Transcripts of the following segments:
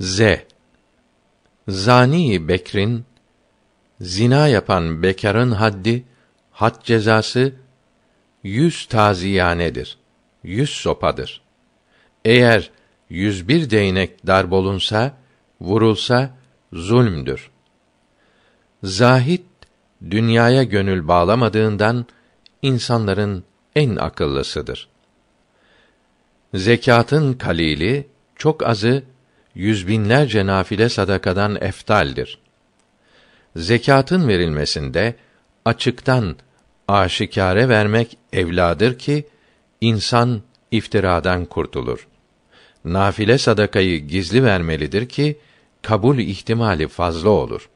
Z. Zani Bekrin zina yapan bekarın haddi had cezası yüz taziyanedir. Yüz sopadır. Eğer yüz bir değnek darb olunsa, vurulsa zulmdür. Zahit dünyaya gönül bağlamadığından insanların en akıllısıdır. Zekatın kalili, çok azı yüz binlerce nafile sadakadan eftaldir. Zekatın verilmesinde açıktan aşikare vermek evladır ki insan iftiradan kurtulur. Nafile sadakayı gizli vermelidir ki kabul ihtimali fazla olur.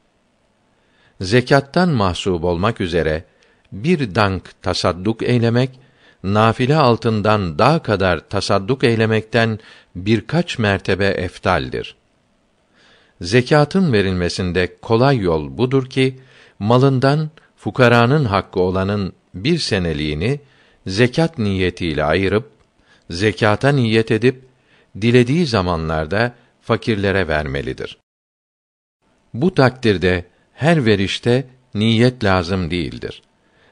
Zekattan mahsup olmak üzere bir dank tasadduk eylemek nafile altından daha kadar tasadduk eylemekten birkaç mertebe eftaldir. Zekatın verilmesinde kolay yol budur ki malından fukaranın hakkı olanın bir seneliğini zekat niyetiyle ayırıp zekata niyet edip dilediği zamanlarda fakirlere vermelidir. Bu takdirde her verişte niyet lazım değildir.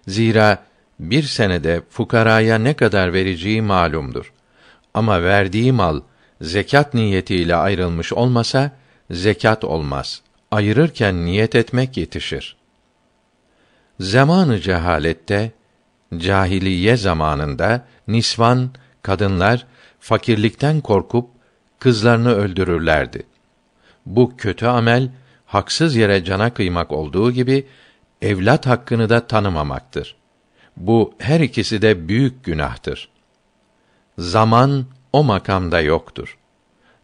Zira bir senede fukaraya ne kadar vereceği malumdur. Ama verdiği mal zekat niyetiyle ayrılmış olmasa zekat olmaz. Ayırırken niyet etmek yetişir. Zamanı cehalette, cahiliye zamanında nisvan kadınlar fakirlikten korkup kızlarını öldürürlerdi. Bu kötü amel haksız yere cana kıymak olduğu gibi evlat hakkını da tanımamaktır. Bu her ikisi de büyük günahtır. Zaman o makamda yoktur.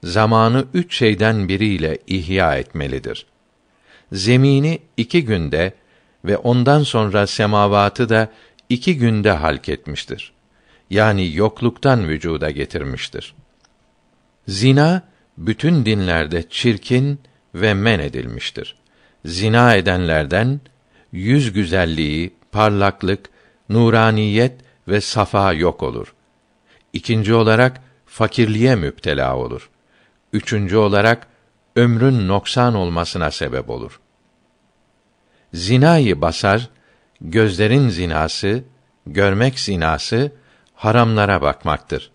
Zamanı üç şeyden biriyle ihya etmelidir. Zemini iki günde ve ondan sonra semavatı da iki günde halk etmiştir. Yani yokluktan vücuda getirmiştir. Zina bütün dinlerde çirkin ve men edilmiştir. Zina edenlerden yüz güzelliği, parlaklık, nuraniyet ve safa yok olur. İkinci olarak fakirliğe müptela olur. Üçüncü olarak ömrün noksan olmasına sebep olur. Zinayı basar, gözlerin zinası, görmek zinası haramlara bakmaktır.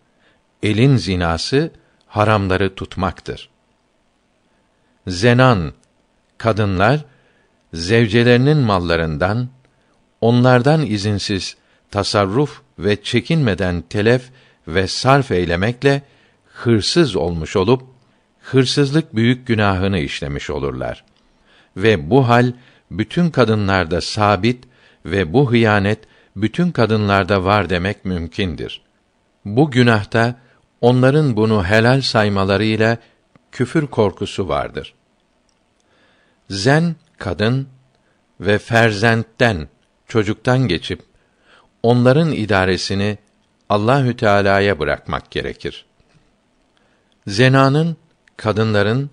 Elin zinası haramları tutmaktır. Zenan kadınlar zevcelerinin mallarından onlardan izinsiz tasarruf ve çekinmeden telef ve sarf eylemekle hırsız olmuş olup hırsızlık büyük günahını işlemiş olurlar. Ve bu hal bütün kadınlarda sabit ve bu hıyanet bütün kadınlarda var demek mümkündür. Bu günahta onların bunu helal saymalarıyla küfür korkusu vardır. Zen kadın ve ferzentten çocuktan geçip onların idaresini Allahü Teala'ya bırakmak gerekir. Zenanın kadınların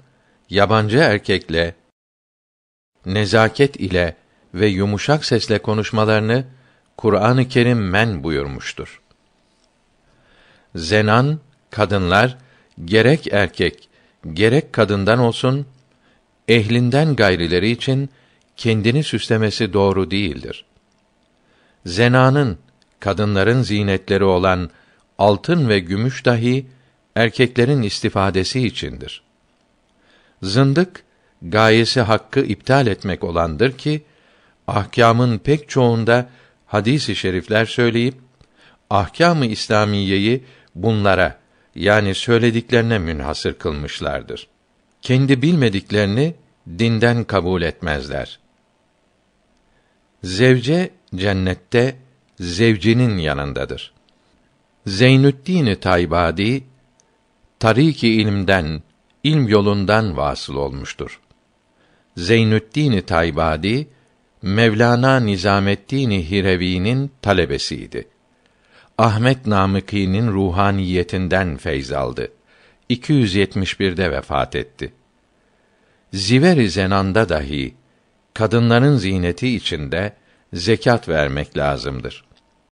yabancı erkekle nezaket ile ve yumuşak sesle konuşmalarını Kur'an-ı Kerim men buyurmuştur. Zenan kadınlar gerek erkek gerek kadından olsun ehlinden gayrileri için kendini süslemesi doğru değildir zenanın kadınların zinetleri olan altın ve gümüş dahi erkeklerin istifadesi içindir. Zındık gayesi hakkı iptal etmek olandır ki ahkamın pek çoğunda hadisi i şerifler söyleyip ahkamı İslamiyeyi bunlara yani söylediklerine münhasır kılmışlardır. Kendi bilmediklerini dinden kabul etmezler. Zevce cennette zevcinin yanındadır. Zeynüddin Taybadi tariki ilimden, ilm yolundan vasıl olmuştur. Zeynüddin Taybadi Mevlana Nizamettin Hirevi'nin talebesiydi. Ahmet Namıkî'nin ruhaniyetinden feyz aldı. 271'de vefat etti. Ziveri Zenan'da dahi kadınların zineti içinde zekat vermek lazımdır.